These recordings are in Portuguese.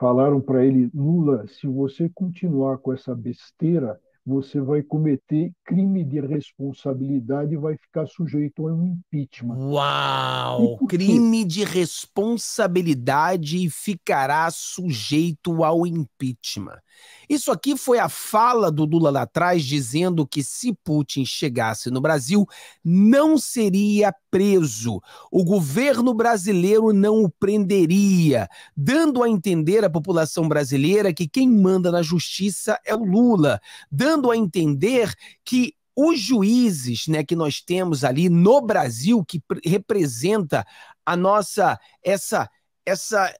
Falaram para ele: Lula, se você continuar com essa besteira, você vai cometer crime de responsabilidade e vai ficar sujeito a um impeachment. Uau! Crime de responsabilidade e ficará sujeito ao impeachment. Isso aqui foi a fala do Lula lá atrás, dizendo que se Putin chegasse no Brasil, não seria preso. O governo brasileiro não o prenderia, dando a entender à população brasileira que quem manda na justiça é o Lula. Dando dando a entender que os juízes né, que nós temos ali no Brasil, que representa a nossa, essa, essa,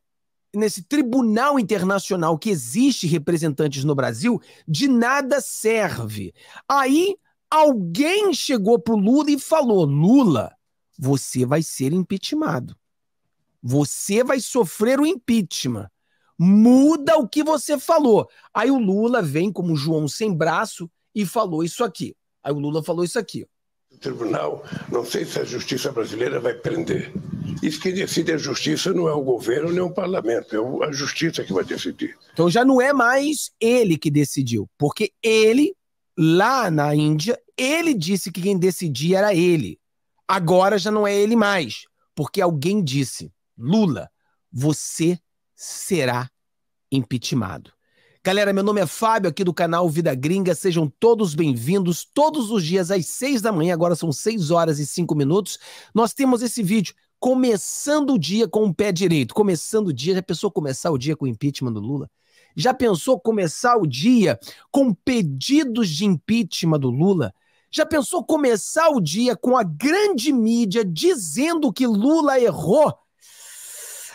nesse tribunal internacional que existe representantes no Brasil, de nada serve. Aí alguém chegou pro Lula e falou: Lula, você vai ser impeachmentado. Você vai sofrer o impeachment muda o que você falou. Aí o Lula vem como João sem braço e falou isso aqui. Aí o Lula falou isso aqui. Tribunal, não sei se a justiça brasileira vai prender. Isso que decide a justiça não é o governo nem o parlamento, é a justiça que vai decidir. Então já não é mais ele que decidiu, porque ele, lá na Índia, ele disse que quem decidia era ele. Agora já não é ele mais, porque alguém disse: Lula, você será impeachmentado. Galera, meu nome é Fábio, aqui do canal Vida Gringa. Sejam todos bem-vindos. Todos os dias às seis da manhã, agora são seis horas e cinco minutos, nós temos esse vídeo começando o dia com o pé direito. Começando o dia, já pensou começar o dia com o impeachment do Lula? Já pensou começar o dia com pedidos de impeachment do Lula? Já pensou começar o dia com a grande mídia dizendo que Lula errou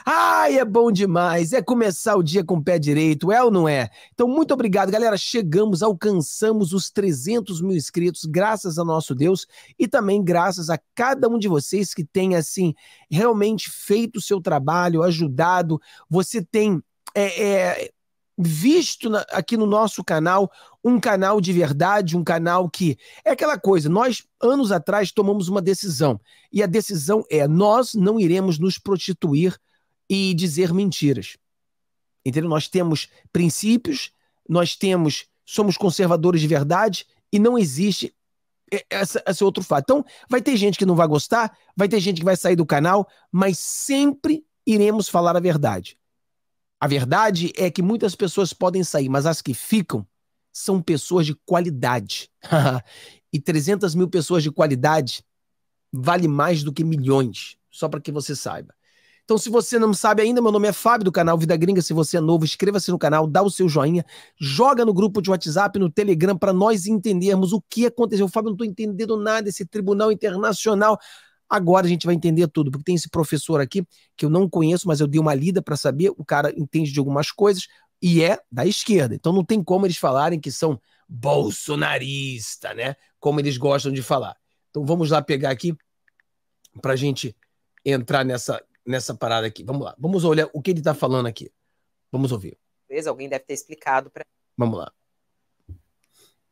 Ai, é bom demais. É começar o dia com o pé direito, é ou não é? Então, muito obrigado, galera. Chegamos, alcançamos os 300 mil inscritos, graças ao nosso Deus e também graças a cada um de vocês que tem, assim, realmente feito o seu trabalho, ajudado. Você tem. É, é, visto na, aqui no nosso canal um canal de verdade, um canal que é aquela coisa. Nós anos atrás tomamos uma decisão e a decisão é nós não iremos nos prostituir e dizer mentiras. Entendeu? Nós temos princípios, nós temos, somos conservadores de verdade e não existe essa, esse outro fato. Então, vai ter gente que não vai gostar, vai ter gente que vai sair do canal, mas sempre iremos falar a verdade. A verdade é que muitas pessoas podem sair, mas as que ficam são pessoas de qualidade. e 300 mil pessoas de qualidade vale mais do que milhões, só para que você saiba. Então, se você não sabe ainda, meu nome é Fábio do canal Vida Gringa. Se você é novo, inscreva-se no canal, dá o seu joinha, joga no grupo de WhatsApp, no Telegram, para nós entendermos o que aconteceu. Fábio, não estou entendendo nada, esse tribunal internacional. Agora a gente vai entender tudo, porque tem esse professor aqui que eu não conheço, mas eu dei uma lida para saber. O cara entende de algumas coisas e é da esquerda. Então não tem como eles falarem que são bolsonarista, né? Como eles gostam de falar. Então vamos lá pegar aqui para a gente entrar nessa nessa parada aqui. Vamos lá. Vamos olhar o que ele está falando aqui. Vamos ouvir. Talvez alguém deve ter explicado para. Vamos lá.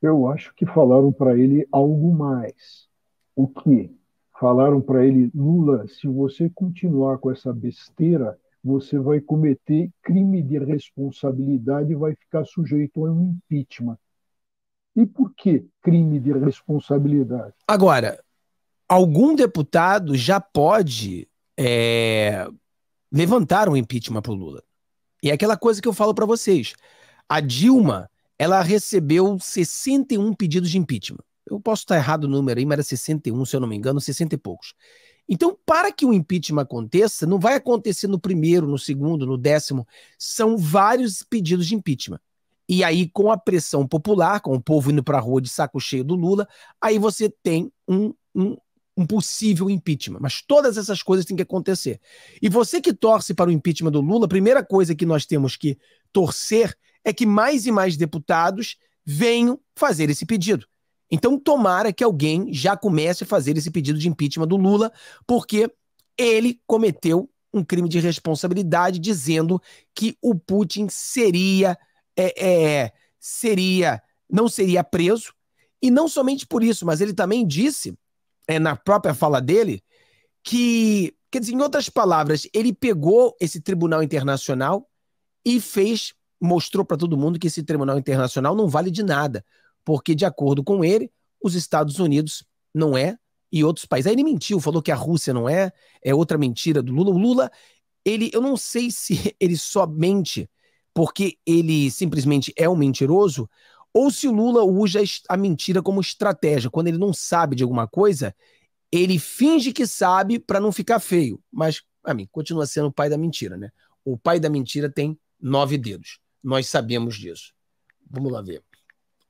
Eu acho que falaram para ele algo mais. O que? Falaram para ele, Lula, se você continuar com essa besteira, você vai cometer crime de responsabilidade e vai ficar sujeito a um impeachment. E por que crime de responsabilidade? Agora, algum deputado já pode é, levantaram o impeachment pro Lula. E é aquela coisa que eu falo para vocês. A Dilma, ela recebeu 61 pedidos de impeachment. Eu posso estar errado o número aí, mas era 61, se eu não me engano, 60 e poucos. Então, para que o impeachment aconteça, não vai acontecer no primeiro, no segundo, no décimo. São vários pedidos de impeachment. E aí, com a pressão popular, com o povo indo para a rua de saco cheio do Lula, aí você tem um, um, um possível impeachment. Mas todas essas coisas têm que acontecer. E você que torce para o impeachment do Lula, a primeira coisa que nós temos que torcer é que mais e mais deputados venham fazer esse pedido. Então, tomara que alguém já comece a fazer esse pedido de impeachment do Lula, porque ele cometeu um crime de responsabilidade dizendo que o Putin seria é, é, seria não seria preso e não somente por isso, mas ele também disse é, na própria fala dele, que, quer dizer, em outras palavras, ele pegou esse tribunal internacional e fez, mostrou para todo mundo que esse tribunal internacional não vale de nada, porque, de acordo com ele, os Estados Unidos não é e outros países. Aí ele mentiu, falou que a Rússia não é, é outra mentira do Lula. O Lula, ele, eu não sei se ele só mente porque ele simplesmente é um mentiroso ou se o Lula usa a mentira como estratégia. Quando ele não sabe de alguma coisa, ele finge que sabe para não ficar feio. Mas, a mim, continua sendo o pai da mentira, né? O pai da mentira tem nove dedos. Nós sabemos disso. Vamos lá ver.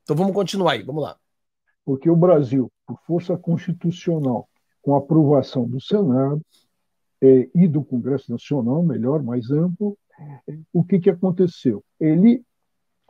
Então vamos continuar aí, vamos lá. Porque o Brasil, por força constitucional, com aprovação do Senado é, e do Congresso Nacional, melhor, mais amplo, o que, que aconteceu? Ele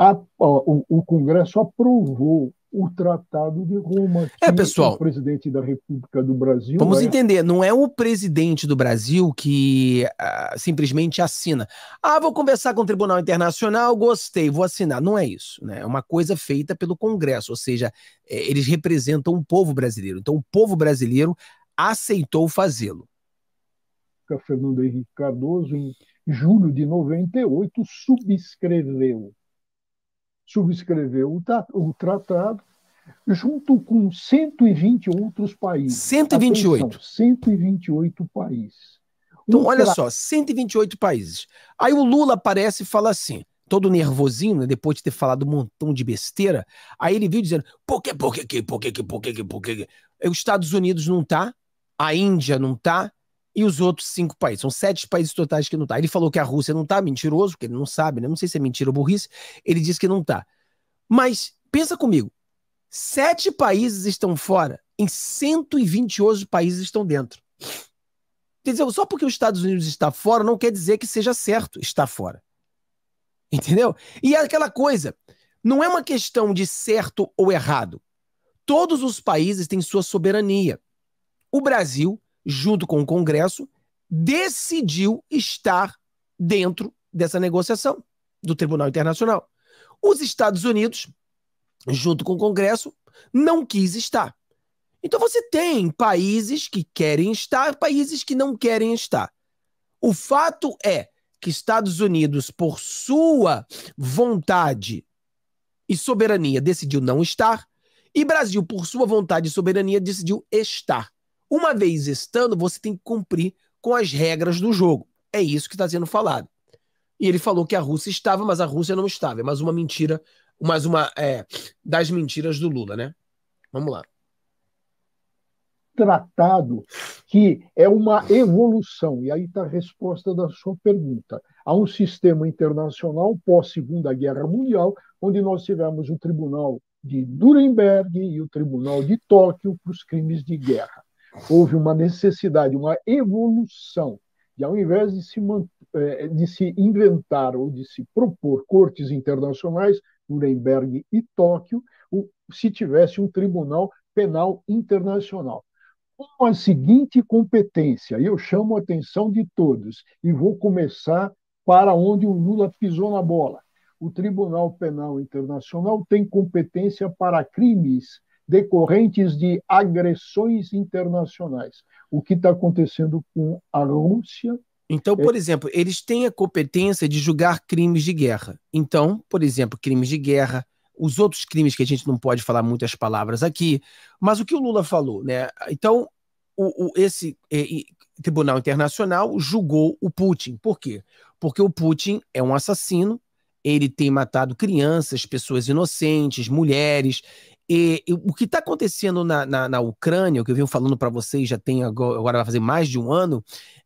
a, o, o, Congresso aprovou o Tratado de Roma. É, pessoal. O presidente da República do Brasil. Vamos é... entender, não é o presidente do Brasil que ah, simplesmente assina. Ah, vou conversar com o Tribunal Internacional, gostei, vou assinar. Não é isso, né? É uma coisa feita pelo Congresso, ou seja, é, eles representam o povo brasileiro. Então, o povo brasileiro aceitou fazê-lo. Fernando Henrique Cardoso, em julho de 98, subscreveu subscreveu o, o tratado junto com 120 outros países. 128. Atenção, 128 países. Então, um olha só, 128 países. Aí o Lula aparece e fala assim, todo nervosinho, né, depois de ter falado um montão de besteira, aí ele viu dizendo, por que, por que, por que, por que, por que, por que, os Estados Unidos não tá, a Índia não tá, e os outros cinco países. São sete países totais que não tá. Ele falou que a Rússia não tá, mentiroso, porque ele não sabe, né? Não sei se é mentira ou burrice. Ele disse que não tá. Mas pensa comigo: sete países estão fora, em 128 países estão dentro. Quer dizer, só porque os Estados Unidos está fora não quer dizer que seja certo estar fora. Entendeu? E é aquela coisa, não é uma questão de certo ou errado. Todos os países têm sua soberania. O Brasil junto com o Congresso, decidiu estar dentro dessa negociação do Tribunal Internacional. Os Estados Unidos, junto com o Congresso, não quis estar. Então você tem países que querem estar, países que não querem estar. O fato é que Estados Unidos, por sua vontade e soberania, decidiu não estar, e Brasil, por sua vontade e soberania, decidiu estar. Uma vez estando, você tem que cumprir com as regras do jogo. É isso que está sendo falado. E ele falou que a Rússia estava, mas a Rússia não estava. É mais uma mentira, mais uma é, das mentiras do Lula, né? Vamos lá. Tratado que é uma evolução, e aí está a resposta da sua pergunta, a um sistema internacional pós-Segunda Guerra Mundial, onde nós tivemos o Tribunal de Nuremberg e o Tribunal de Tóquio para os crimes de guerra houve uma necessidade, uma evolução, e ao invés de se, é, de se inventar ou de se propor cortes internacionais, Nuremberg e Tóquio, se tivesse um tribunal penal internacional. Com a seguinte competência, eu chamo a atenção de todos e vou começar para onde o Lula pisou na bola. O Tribunal Penal Internacional tem competência para crimes decorrentes de agressões internacionais. O que está acontecendo com a Rússia? Então, é por exemplo, eles têm a competência de julgar crimes de guerra. Então, por exemplo, crimes de guerra, os outros crimes que a gente não pode falar muitas palavras aqui, mas o que o Lula falou, né? Então, o, o, esse é, Tribunal Internacional julgou o Putin. Por quê? Porque o Putin é um assassino, ele tem matado crianças, pessoas inocentes, mulheres, e, e, o que está acontecendo na, na, na, Ucrânia, o que eu venho falando para vocês já tem agora, agora, vai fazer mais de um ano,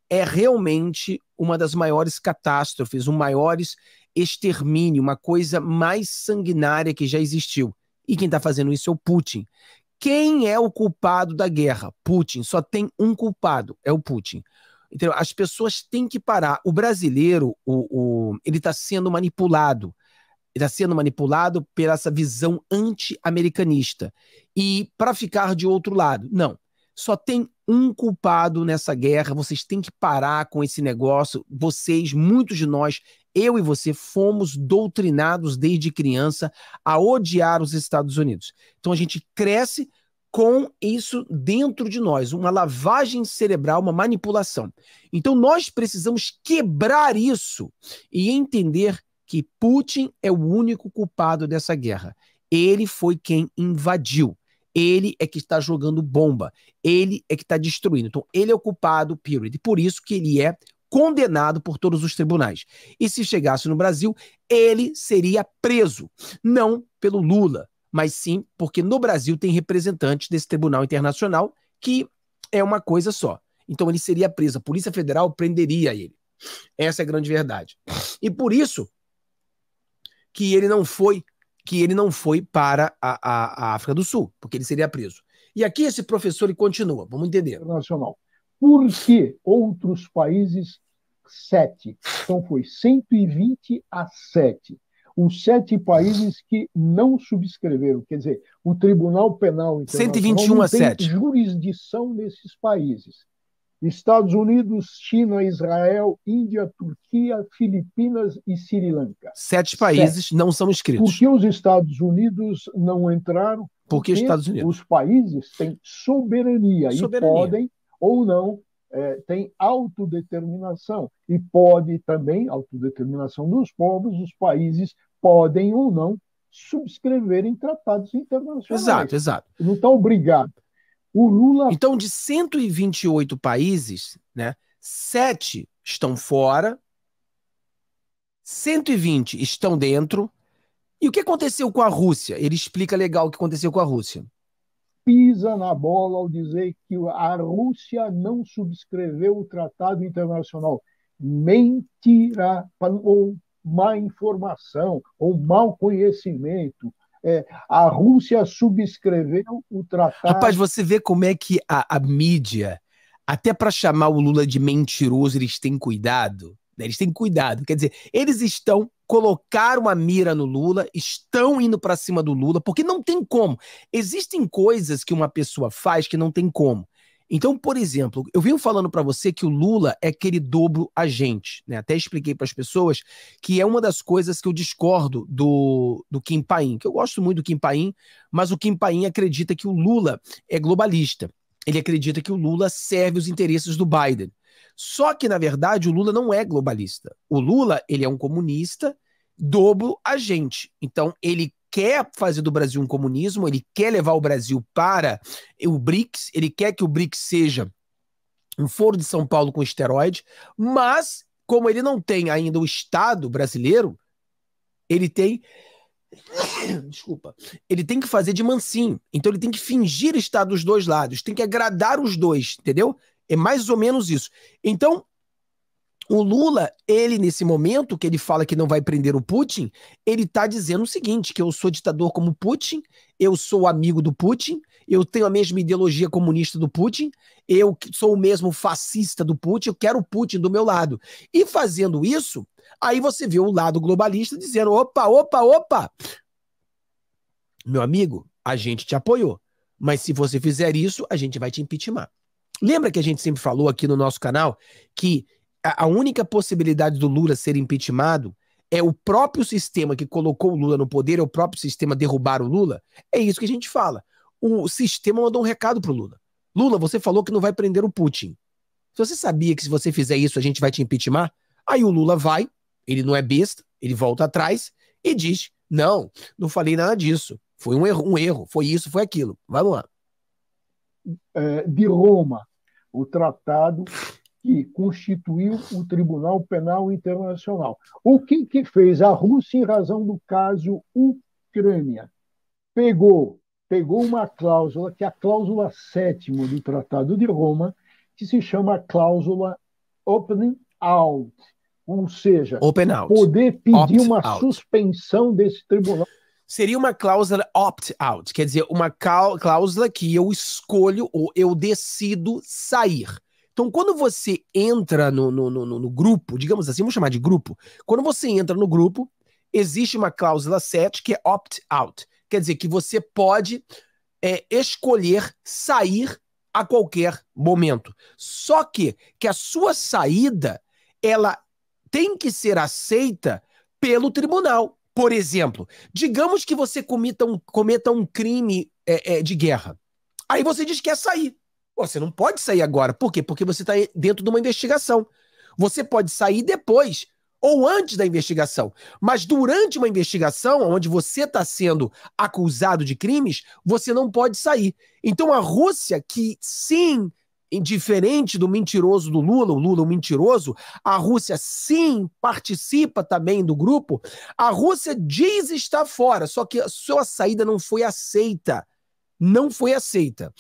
é realmente uma das maiores catástrofes, um maiores extermínio, uma coisa mais sanguinária que já existiu. E quem está fazendo isso é o Putin. Quem é o culpado da guerra? Putin. Só tem um culpado, é o Putin. as pessoas têm que parar. O brasileiro, o, o ele está sendo manipulado está sendo manipulado pela essa visão anti-americanista. E para ficar de outro lado, não. Só tem um culpado nessa guerra. Vocês têm que parar com esse negócio. Vocês, muitos de nós, eu e você, fomos doutrinados desde criança a odiar os Estados Unidos. Então a gente cresce com isso dentro de nós, uma lavagem cerebral, uma manipulação. Então nós precisamos quebrar isso e entender que Putin é o único culpado dessa guerra. Ele foi quem invadiu. Ele é que está jogando bomba. Ele é que está destruindo. Então, ele é o culpado, period. Por isso que ele é condenado por todos os tribunais. E se chegasse no Brasil, ele seria preso. Não pelo Lula, mas sim porque no Brasil tem representantes desse tribunal internacional que é uma coisa só. Então ele seria preso. A Polícia Federal prenderia ele. Essa é a grande verdade. E por isso que ele não foi, que ele não foi para a, a, a África do Sul, porque ele seria preso. E aqui esse professor continua, vamos entender. Internacional. Por que outros países, sete? Então foi 120 a 7. Os sete países que não subscreveram, quer dizer, o Tribunal Penal Internacional 121 a tem 7. jurisdição nesses países. Estados Unidos, China, Israel, Índia, Turquia, Filipinas e Sri Lanka. Sete países Sete. não são inscritos. Por que os Estados Unidos não entraram? Porque, Porque os países têm soberania, soberania, e podem ou não é, têm autodeterminação e pode também autodeterminação dos povos. Os países podem ou não subscreverem tratados internacionais. Exato, exato. Não estão obrigados. O Lula. Então, de 128 países, né, sete estão fora, 120 estão dentro. E o que aconteceu com a Rússia? Ele explica legal o que aconteceu com a Rússia. Pisa na bola ao dizer que a Rússia não subscreveu o tratado internacional. Mentira, ou má informação, ou mau conhecimento, é, a Rússia subscreveu o tratado. Rapaz, você vê como é que a, a mídia, até para chamar o Lula de mentiroso, eles têm cuidado. Né? Eles têm cuidado. Quer dizer, eles estão colocaram a mira no Lula, estão indo para cima do Lula, porque não tem como. Existem coisas que uma pessoa faz que não tem como. Então, por exemplo, eu venho falando para você que o Lula é aquele dobro agente, né? Até expliquei para as pessoas que é uma das coisas que eu discordo do, do Kim Paim, que eu gosto muito do Kim Paim, mas o Kim Paim acredita que o Lula é globalista. Ele acredita que o Lula serve os interesses do Biden. Só que, na verdade, o Lula não é globalista. O Lula, ele é um comunista, dobro agente. Então, ele quer fazer do Brasil um comunismo, ele quer levar o Brasil para o BRICS, ele quer que o BRICS seja um foro de São Paulo com esteroide, mas como ele não tem ainda o Estado brasileiro, ele tem Desculpa. Ele tem que fazer de mansinho. Então ele tem que fingir estar dos dois lados, tem que agradar os dois, entendeu? É mais ou menos isso. Então, o Lula, ele nesse momento que ele fala que não vai prender o Putin, ele tá dizendo o seguinte, que eu sou ditador como Putin, eu sou amigo do Putin, eu tenho a mesma ideologia comunista do Putin, eu sou o mesmo fascista do Putin, eu quero o Putin do meu lado. E fazendo isso, aí você vê o lado globalista dizendo, opa, opa, opa. Meu amigo, a gente te apoiou, mas se você fizer isso, a gente vai te impeachment. Lembra que a gente sempre falou aqui no nosso canal que a única possibilidade do Lula ser impeachmentado é o próprio sistema que colocou o Lula no poder, é o próprio sistema derrubar o Lula, é isso que a gente fala. O sistema mandou um recado pro Lula. Lula, você falou que não vai prender o Putin. Se você sabia que se você fizer isso a gente vai te impeachment, aí o Lula vai, ele não é besta, ele volta atrás e diz: não, não falei nada disso. Foi um erro, um erro, foi isso, foi aquilo. Vamos lá. É, de Roma, o tratado que constituiu o Tribunal Penal Internacional. O que, que fez a Rússia em razão do caso Ucrânia? Pegou, pegou uma cláusula, que é a cláusula sétima do Tratado de Roma, que se chama cláusula opening out, ou seja, poder pedir uma suspensão desse tribunal. Seria uma cláusula opt-out, quer dizer, uma cláusula que eu escolho ou eu decido sair. Então, quando você entra no, no, no, no grupo, digamos assim, vamos chamar de grupo, quando você entra no grupo, existe uma cláusula 7 que é opt-out. Quer dizer que você pode é, escolher sair a qualquer momento. Só que, que a sua saída, ela tem que ser aceita pelo tribunal. Por exemplo, digamos que você cometa um, cometa um crime é, é, de guerra. Aí você diz que quer sair. Você não pode sair agora. Por quê? Porque você está dentro de uma investigação. Você pode sair depois ou antes da investigação. Mas durante uma investigação, onde você está sendo acusado de crimes, você não pode sair. Então a Rússia, que sim, diferente do mentiroso do Lula, o Lula é um mentiroso, a Rússia sim participa também do grupo, a Rússia diz estar fora, só que a sua saída não foi aceita. Não foi aceita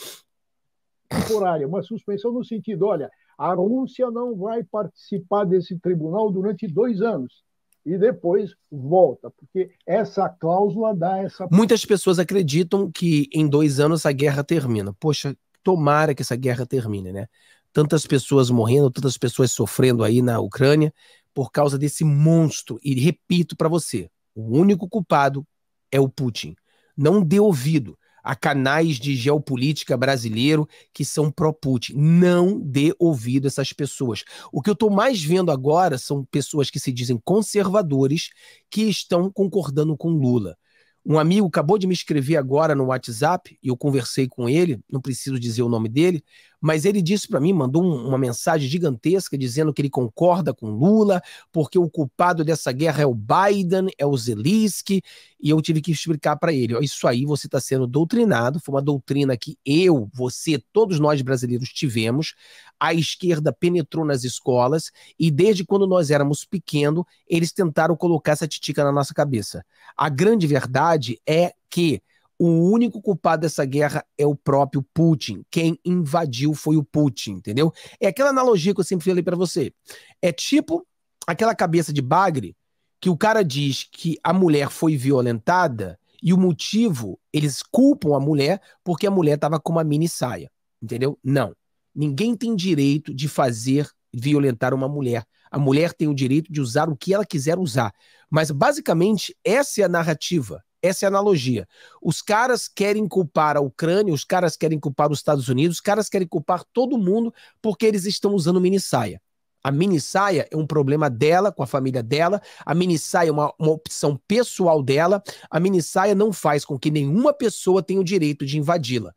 temporária, uma suspensão no sentido, olha, a Rússia não vai participar desse tribunal durante dois anos e depois volta, porque essa cláusula dá essa. Muitas pessoas acreditam que em dois anos a guerra termina. Poxa, tomara que essa guerra termine, né? Tantas pessoas morrendo, tantas pessoas sofrendo aí na Ucrânia por causa desse monstro. E repito para você, o único culpado é o Putin. Não dê ouvido a canais de geopolítica brasileiro que são pró-Putin. Não dê ouvido a essas pessoas. O que eu estou mais vendo agora são pessoas que se dizem conservadores que estão concordando com Lula. Um amigo acabou de me escrever agora no WhatsApp, e eu conversei com ele, não preciso dizer o nome dele, mas ele disse para mim, mandou um, uma mensagem gigantesca dizendo que ele concorda com Lula, porque o culpado dessa guerra é o Biden, é o Zelensky, e eu tive que explicar para ele, ó, isso aí você está sendo doutrinado, foi uma doutrina que eu, você, todos nós brasileiros tivemos, a esquerda penetrou nas escolas e desde quando nós éramos pequenos, eles tentaram colocar essa titica na nossa cabeça. A grande verdade é que o único culpado dessa guerra é o próprio Putin. Quem invadiu foi o Putin, entendeu? É aquela analogia que eu sempre falei para você. É tipo aquela cabeça de bagre que o cara diz que a mulher foi violentada e o motivo, eles culpam a mulher porque a mulher estava com uma mini saia, entendeu? Não. Ninguém tem direito de fazer violentar uma mulher. A mulher tem o direito de usar o que ela quiser usar. Mas basicamente essa é a narrativa essa é a analogia. Os caras querem culpar a Ucrânia, os caras querem culpar os Estados Unidos, os caras querem culpar todo mundo porque eles estão usando mini saia. A mini saia é um problema dela, com a família dela. A mini saia é uma, uma opção pessoal dela. A mini saia não faz com que nenhuma pessoa tenha o direito de invadi-la.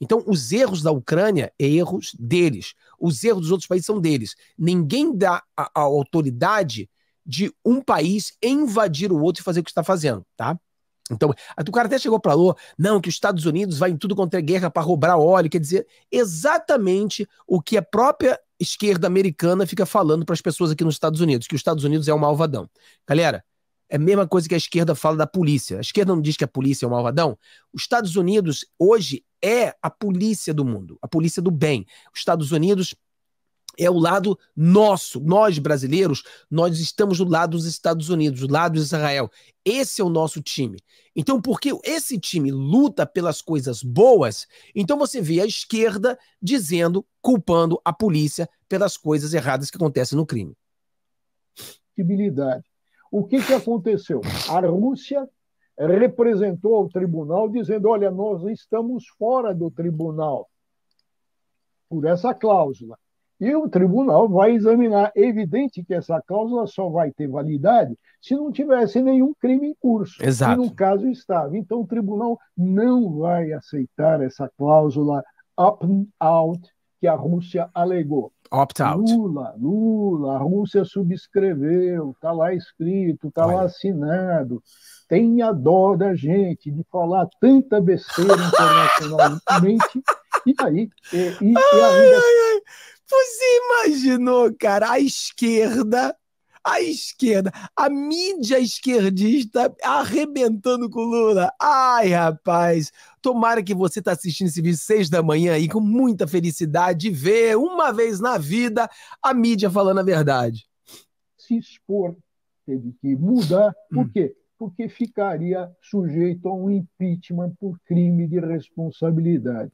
Então, os erros da Ucrânia é erros deles. Os erros dos outros países são deles. Ninguém dá a, a autoridade de um país invadir o outro e fazer o que está fazendo, tá? Então, o cara até chegou para lá, não, que os Estados Unidos vai em tudo contra a é guerra para roubar óleo, quer dizer, exatamente o que a própria esquerda americana fica falando para as pessoas aqui nos Estados Unidos, que os Estados Unidos é um malvadão. Galera, é a mesma coisa que a esquerda fala da polícia. A esquerda não diz que a polícia é um malvadão. Os Estados Unidos hoje é a polícia do mundo, a polícia do bem. Os Estados Unidos é o lado nosso. Nós, brasileiros, nós estamos do lado dos Estados Unidos, do lado de Israel. Esse é o nosso time. Então, porque esse time luta pelas coisas boas, então você vê a esquerda dizendo, culpando a polícia pelas coisas erradas que acontecem no crime. O que, que aconteceu? A Rússia representou ao tribunal dizendo: olha, nós estamos fora do tribunal por essa cláusula. E o tribunal vai examinar. evidente que essa cláusula só vai ter validade se não tivesse nenhum crime em curso. Exato. Que no caso estava. Então, o tribunal não vai aceitar essa cláusula opt-out que a Rússia alegou. Opt-out. Lula, Lula, a Rússia subscreveu, está lá escrito, está lá assinado. Tenha dó da gente de falar tanta besteira internacionalmente. e aí, e, e, e ainda você imaginou, cara, a esquerda, a esquerda, a mídia esquerdista arrebentando com Lula. Ai, rapaz, tomara que você está assistindo esse vídeo seis da manhã e com muita felicidade ver uma vez na vida a mídia falando a verdade. Se expor, teve que mudar, por hum. quê? Porque ficaria sujeito a um impeachment por crime de responsabilidade.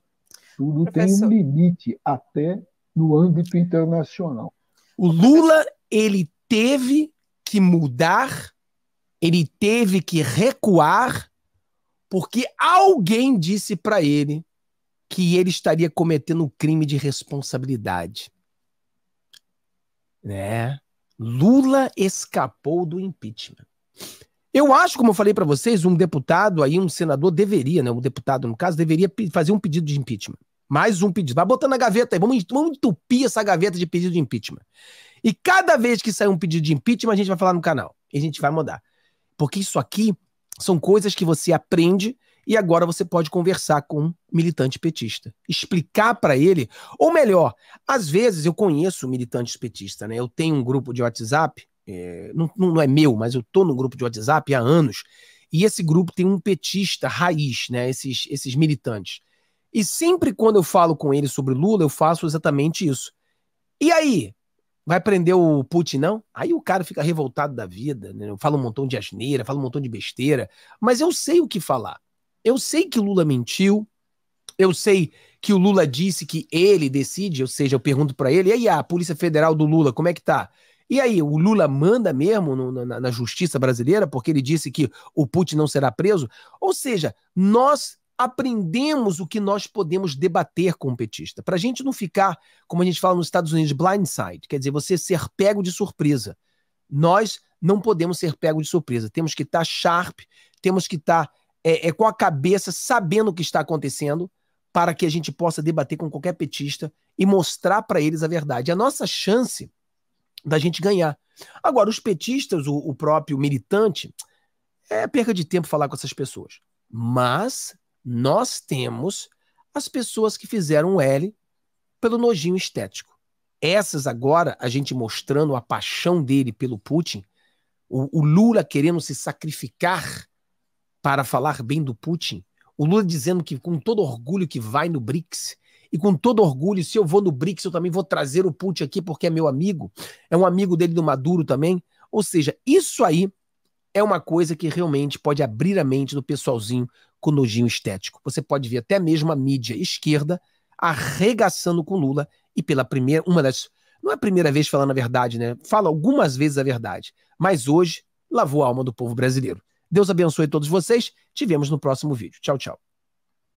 Tudo Professor... tem um limite, até no âmbito internacional. O Lula, ele teve que mudar, ele teve que recuar, porque alguém disse para ele que ele estaria cometendo um crime de responsabilidade. Né? Lula escapou do impeachment. Eu acho, como eu falei para vocês, um deputado aí, um senador deveria, né, um deputado no caso, deveria fazer um pedido de impeachment. Mais um pedido. Vai botando na gaveta aí. Vamos, vamos entupir essa gaveta de pedido de impeachment. E cada vez que sair um pedido de impeachment, a gente vai falar no canal. E a gente vai mudar. Porque isso aqui são coisas que você aprende e agora você pode conversar com um militante petista, explicar para ele, ou melhor, às vezes eu conheço militantes petistas, né? Eu tenho um grupo de WhatsApp, é, não, não, é meu, mas eu tô no grupo de WhatsApp há anos, e esse grupo tem um petista raiz, né? Esses, esses militantes. E sempre quando eu falo com ele sobre Lula, eu faço exatamente isso. E aí? Vai prender o Putin, não? Aí o cara fica revoltado da vida, né? fala um montão de asneira, fala um montão de besteira, mas eu sei o que falar. Eu sei que Lula mentiu, eu sei que o Lula disse que ele decide, ou seja, eu pergunto para ele, e aí a Polícia Federal do Lula, como é que tá? E aí, o Lula manda mesmo no, na, na justiça brasileira, porque ele disse que o Putin não será preso? Ou seja, nós aprendemos o que nós podemos debater com o petista. Para a gente não ficar, como a gente fala nos Estados Unidos, blindside, quer dizer, você ser pego de surpresa. Nós não podemos ser pego de surpresa. Temos que estar tá sharp, temos que estar tá, é, é, com a cabeça sabendo o que está acontecendo para que a gente possa debater com qualquer petista e mostrar para eles a verdade. A nossa chance da gente ganhar. Agora, os petistas, o, o próprio militante, é perca de tempo falar com essas pessoas. Mas nós temos as pessoas que fizeram o L pelo nojinho estético. Essas agora, a gente mostrando a paixão dele pelo Putin, o, o Lula querendo se sacrificar para falar bem do Putin, o Lula dizendo que com todo orgulho que vai no BRICS, e com todo orgulho, se eu vou no BRICS, eu também vou trazer o Putin aqui porque é meu amigo, é um amigo dele do Maduro também. Ou seja, isso aí é uma coisa que realmente pode abrir a mente do pessoalzinho com nojinho estético. Você pode ver até mesmo a mídia esquerda arregaçando com Lula e pela primeira, uma das, não é a primeira vez falando a verdade, né? Fala algumas vezes a verdade, mas hoje lavou a alma do povo brasileiro. Deus abençoe todos vocês. Te vemos no próximo vídeo. Tchau, tchau.